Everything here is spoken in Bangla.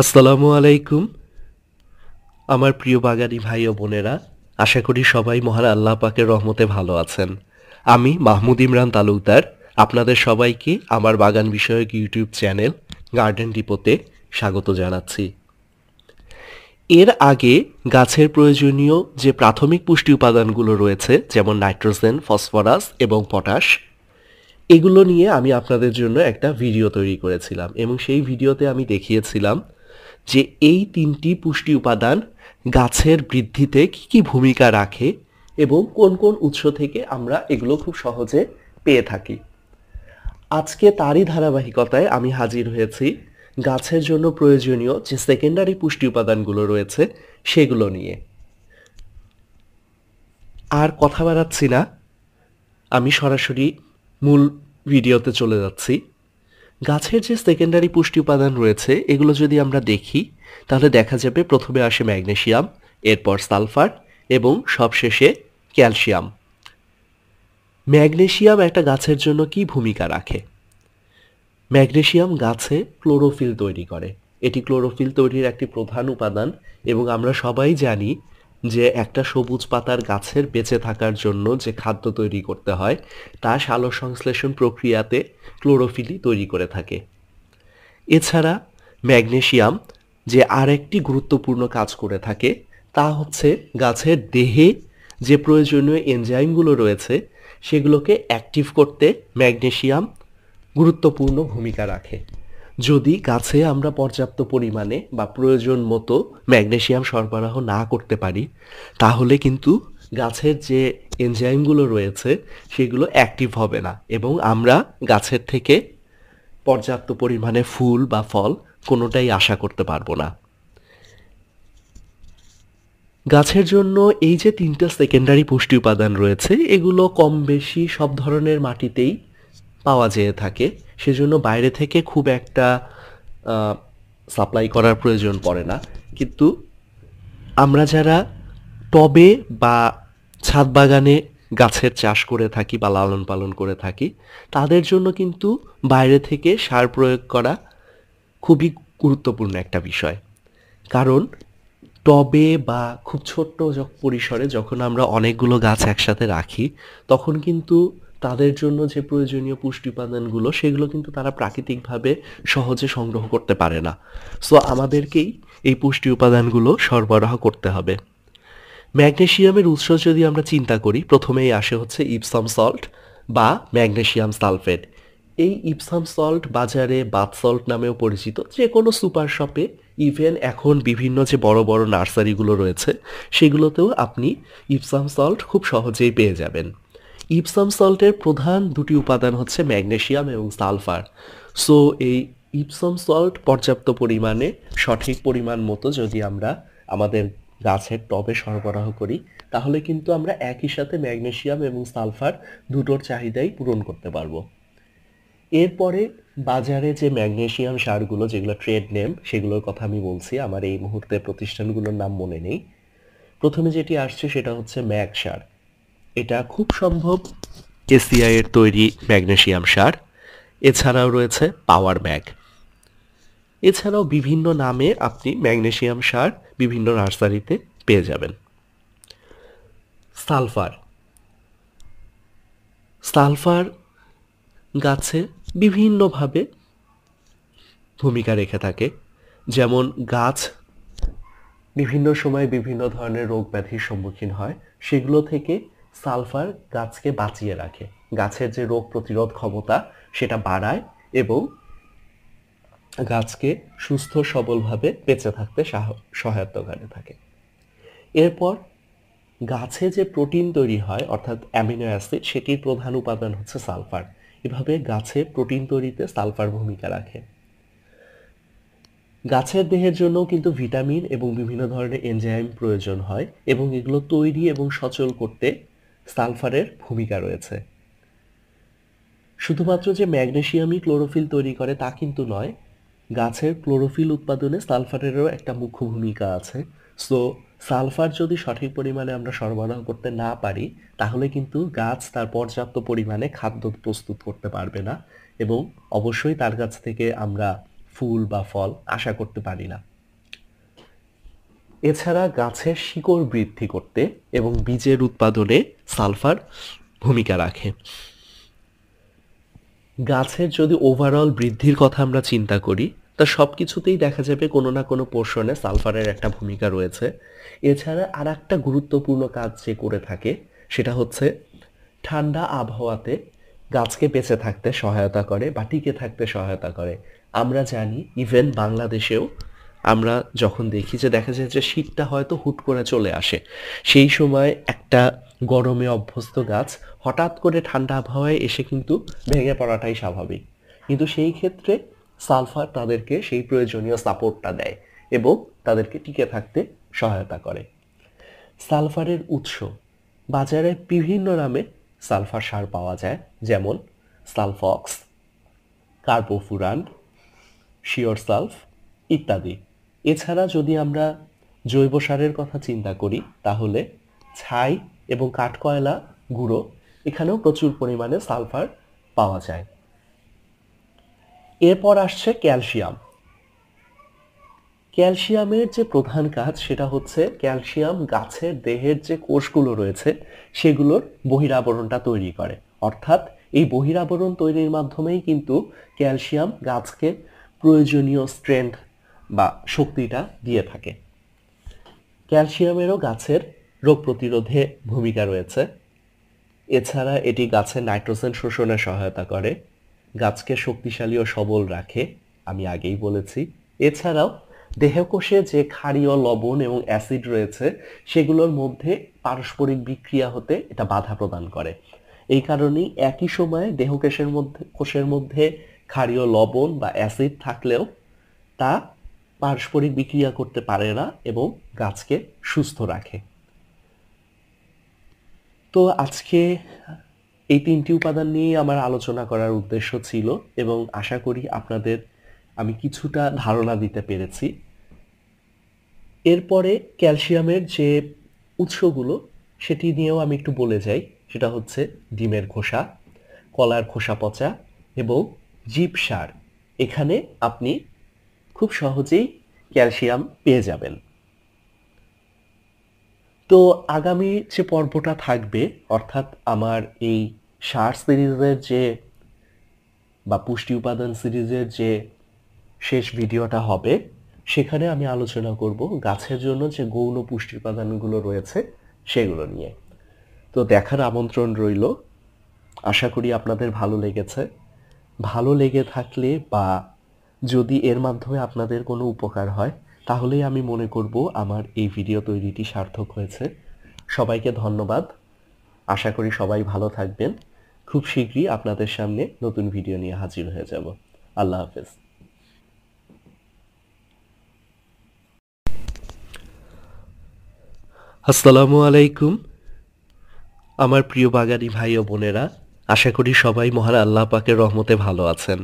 আসসালামু আলাইকুম আমার প্রিয় বাগানি ভাই ও বোনেরা আশা করি সবাই মহান আল্লাহ পাকের রহমতে ভালো আছেন আমি মাহমুদ ইমরান তালুকদার আপনাদের সবাইকে আমার বাগান বিষয়ক ইউটিউব চ্যানেল গার্ডেন ডিপোতে স্বাগত জানাচ্ছি এর আগে গাছের প্রয়োজনীয় যে প্রাথমিক পুষ্টি উপাদানগুলো রয়েছে যেমন নাইট্রোজেন ফসফরাস এবং পটাশ এগুলো নিয়ে আমি আপনাদের জন্য একটা ভিডিও তৈরি করেছিলাম এবং সেই ভিডিওতে আমি দেখিয়েছিলাম যে এই তিনটি পুষ্টি উপাদান গাছের বৃদ্ধিতে কি কি ভূমিকা রাখে এবং কোন কোন উৎস থেকে আমরা এগুলো খুব সহজে পেয়ে থাকি আজকে তারই ধারাবাহিকতায় আমি হাজির হয়েছি গাছের জন্য প্রয়োজনীয় যে সেকেন্ডারি পুষ্টি উপাদানগুলো রয়েছে সেগুলো নিয়ে আর কথা বাড়াচ্ছি না আমি সরাসরি মূল ভিডিওতে চলে যাচ্ছি গাছের যে সেকেন্ডারি পুষ্টি উপাদান রয়েছে এগুলো যদি আমরা দেখি তাহলে দেখা যাবে প্রথমে আসে ম্যাগনেশিয়াম এরপর সালফার এবং সবশেষে ক্যালসিয়াম ম্যাগনেশিয়াম একটা গাছের জন্য কি ভূমিকা রাখে ম্যাগনেশিয়াম গাছে ক্লোরোফিল তৈরি করে এটি ক্লোরোফিল তৈরির একটি প্রধান উপাদান এবং আমরা সবাই জানি যে একটা সবুজ পাতার গাছের বেঁচে থাকার জন্য যে খাদ্য তৈরি করতে হয় তা সংশ্লেষণ প্রক্রিয়াতে ক্লোরোফিলি তৈরি করে থাকে এছাড়া ম্যাগনেশিয়াম যে আরেকটি গুরুত্বপূর্ণ কাজ করে থাকে তা হচ্ছে গাছের দেহে যে প্রয়োজনীয় এনজাইমগুলো রয়েছে সেগুলোকে অ্যাক্টিভ করতে ম্যাগনেশিয়াম গুরুত্বপূর্ণ ভূমিকা রাখে যদি গাছে আমরা পর্যাপ্ত পরিমাণে বা প্রয়োজন মতো ম্যাগনেশিয়াম সরবরাহ না করতে পারি তাহলে কিন্তু গাছের যে এনজাইমগুলো রয়েছে সেগুলো অ্যাক্টিভ হবে না এবং আমরা গাছের থেকে পর্যাপ্ত পরিমাণে ফুল বা ফল কোনোটাই আশা করতে পারবো না গাছের জন্য এই যে তিনটা সেকেন্ডারি পুষ্টি উপাদান রয়েছে এগুলো কম বেশি সব ধরনের মাটিতেই পাওয়া যেয়ে থাকে সেজন্য বাইরে থেকে খুব একটা সাপ্লাই করার প্রয়োজন পড়ে না কিন্তু আমরা যারা টবে বা ছাদ বাগানে গাছের চাষ করে থাকি বা লালন পালন করে থাকি তাদের জন্য কিন্তু বাইরে থেকে সার প্রয়োগ করা খুবই গুরুত্বপূর্ণ একটা বিষয় কারণ টবে বা খুব ছোট্ট পরিসরে যখন আমরা অনেকগুলো গাছ একসাথে রাখি তখন কিন্তু তাদের জন্য যে প্রয়োজনীয় পুষ্টি উপাদানগুলো সেগুলো কিন্তু তারা প্রাকৃতিকভাবে সহজে সংগ্রহ করতে পারে না সো আমাদেরকেই এই পুষ্টি উপাদানগুলো সরবরাহ করতে হবে ম্যাগনেশিয়ামের উৎস যদি আমরা চিন্তা করি প্রথমেই আসে হচ্ছে ইপসাম সল্ট বা ম্যাগনেশিয়াম সালফেট এই ইপসাম সল্ট বাজারে বাথ সল্ট নামেও পরিচিত যে কোনো সুপার শপে ইভেন এখন বিভিন্ন যে বড় বড় নার্সারিগুলো রয়েছে সেগুলোতেও আপনি ইপসাম সল্ট খুব সহজেই পেয়ে যাবেন ইপসাম সল্টের প্রধান দুটি উপাদান হচ্ছে ম্যাগনেশিয়াম এবং সালফার সো এই ইপসাম সল্ট পর্যাপ্ত পরিমাণে সঠিক পরিমাণ মতো যদি আমরা আমাদের গাছের টবে সরবরাহ করি তাহলে কিন্তু আমরা একই সাথে ম্যাগনেশিয়াম এবং সালফার দুটোর চাহিদাই পূরণ করতে পারবো এরপরে বাজারে যে ম্যাগনেশিয়াম সারগুলো যেগুলো ট্রেড নেম সেগুলোর কথা আমি বলছি আমার এই মুহূর্তে প্রতিষ্ঠানগুলোর নাম মনে নেই প্রথমে যেটি আসছে সেটা হচ্ছে ম্যাগ সার এটা খুব সম্ভব এসিআই এর তৈরি ম্যাগনেশিয়াম সার এছাড়াও রয়েছে পাওয়ার ম্যাগ এছাড়াও বিভিন্ন নামে আপনি ম্যাগনেশিয়াম সার বিভিন্ন নার্সারিতে পেয়ে যাবেন সালফার সালফার গাছে বিভিন্নভাবে ভূমিকা রেখে থাকে যেমন গাছ বিভিন্ন সময় বিভিন্ন ধরনের রোগ ব্যাধির সম্মুখীন হয় সেগুলো থেকে সালফার গাছকে বাঁচিয়ে রাখে গাছের যে রোগ প্রতিরোধ ক্ষমতা সেটা বাড়ায় এবং গাছকে সুস্থ সবলভাবে বেঁচে থাকতে সহায়তা করে থাকে এরপর গাছে যে প্রোটিন তৈরি হয় অর্থাৎ অ্যামিনো অ্যাসিড সেটির প্রধান উপাদান হচ্ছে সালফার এভাবে গাছে প্রোটিন তৈরিতে সালফার ভূমিকা রাখে গাছের দেহের জন্য কিন্তু ভিটামিন এবং বিভিন্ন ধরনের এনজাইম প্রয়োজন হয় এবং এগুলো তৈরি এবং সচল করতে সালফারের ভূমিকা রয়েছে শুধুমাত্র যে ম্যাগনেশিয়ামই ক্লোরোফিল তৈরি করে তা কিন্তু নয় গাছের ক্লোরোফিল উৎপাদনে সালফারেরও একটা মুখ্য ভূমিকা আছে সো সালফার যদি সঠিক পরিমাণে আমরা সরবরাহ করতে না পারি তাহলে কিন্তু গাছ তার পর্যাপ্ত পরিমাণে খাদ্য প্রস্তুত করতে পারবে না এবং অবশ্যই তার কাছ থেকে আমরা ফুল বা ফল আশা করতে পারি না এছাড়া গাছের শিকড় বৃদ্ধি করতে এবং বীজের উৎপাদনে সালফার ভূমিকা রাখে গাছের যদি ওভারঅল বৃদ্ধির কথা আমরা চিন্তা করি তা সব কিছুতেই দেখা যাবে কোনো না কোনো পোর্শনে সালফারের একটা ভূমিকা রয়েছে এছাড়া আর একটা গুরুত্বপূর্ণ কাজ যে করে থাকে সেটা হচ্ছে ঠান্ডা আবহাওয়াতে গাছকে বেঁচে থাকতে সহায়তা করে বা টিকে থাকতে সহায়তা করে আমরা জানি ইভেন বাংলাদেশেও আমরা যখন দেখি যে দেখা যায় যে শীতটা হয়তো হুট করে চলে আসে সেই সময় একটা গরমে অভ্যস্ত গাছ হঠাৎ করে ঠান্ডা আবহাওয়ায় এসে কিন্তু ভেঙে পড়াটাই স্বাভাবিক কিন্তু সেই ক্ষেত্রে সালফার তাদেরকে সেই প্রয়োজনীয় সাপোর্টটা দেয় এবং তাদেরকে টিকে থাকতে সহায়তা করে সালফারের উৎস বাজারে বিভিন্ন নামে সালফার সার পাওয়া যায় যেমন সালফক্স কার্বোফুরান শিওর সালফ ইত্যাদি এছাড়া যদি আমরা জৈব সারের কথা চিন্তা করি তাহলে ছাই এবং কাঠকয়লা গুঁড়ো এখানেও প্রচুর পরিমাণে সালফার পাওয়া যায় এরপর আসছে ক্যালসিয়াম ক্যালসিয়ামের যে প্রধান কাজ সেটা হচ্ছে ক্যালসিয়াম গাছের দেহের যে কোষগুলো রয়েছে সেগুলোর বহিরাবরণটা তৈরি করে অর্থাৎ এই বহিরাবরণ তৈরির মাধ্যমেই কিন্তু ক্যালসিয়াম গাছকে প্রয়োজনীয় স্ট্রেন্থ বা শক্তিটা দিয়ে থাকে ক্যালসিয়ামেরও গাছের রোগ প্রতিরোধে ভূমিকা রয়েছে এছাড়া এটি গাছে নাইট্রোজেন শোষণে সহায়তা করে গাছকে শক্তিশালী ও সবল রাখে আমি আগেই বলেছি এছাড়াও দেহকোষে যে ক্ষারীয় লবণ এবং অ্যাসিড রয়েছে সেগুলোর মধ্যে পারস্পরিক বিক্রিয়া হতে এটা বাধা প্রদান করে এই কারণেই একই সময়ে দেহকোষের মধ্যে কোষের মধ্যে ক্ষারীয় লবণ বা অ্যাসিড থাকলেও তা পারস্পরিক বিক্রিয়া করতে পারে না এবং গাছকে সুস্থ রাখে তো আজকে এই তিনটি উপাদান নিয়ে আমার আলোচনা করার উদ্দেশ্য ছিল এবং আশা করি আপনাদের আমি কিছুটা ধারণা দিতে পেরেছি এরপরে ক্যালসিয়ামের যে উৎসগুলো সেটি নিয়েও আমি একটু বলে যাই সেটা হচ্ছে ডিমের খোসা কলার খোসা পচা এবং জীব সার এখানে আপনি খুব সহজেই ক্যালসিয়াম পেয়ে যাবেন তো আগামী যে পর্বটা থাকবে অর্থাৎ আমার এই সার সিরিজের যে বা পুষ্টি উপাদান সিরিজের যে শেষ ভিডিওটা হবে সেখানে আমি আলোচনা করব গাছের জন্য যে গৌণ পুষ্টি উপাদানগুলো রয়েছে সেগুলো নিয়ে তো দেখার আমন্ত্রণ রইল আশা করি আপনাদের ভালো লেগেছে ভালো লেগে থাকলে বা যদি এর মাধ্যমে আপনাদের কোনো উপকার হয় তাহলেই আমি মনে করব আমার এই ভিডিও তৈরিটি সার্থক হয়েছে সবাইকে ধন্যবাদ আশা করি সবাই ভালো থাকবেন খুব শীঘ্রই আপনাদের সামনে নতুন ভিডিও নিয়ে হাজির হয়ে যাব আল্লাহ হাফেজ আসসালামু আলাইকুম আমার প্রিয় বাগানি ভাই ও বোনেরা আশা করি সবাই মহান আল্লাহ পাকের রহমতে ভালো আছেন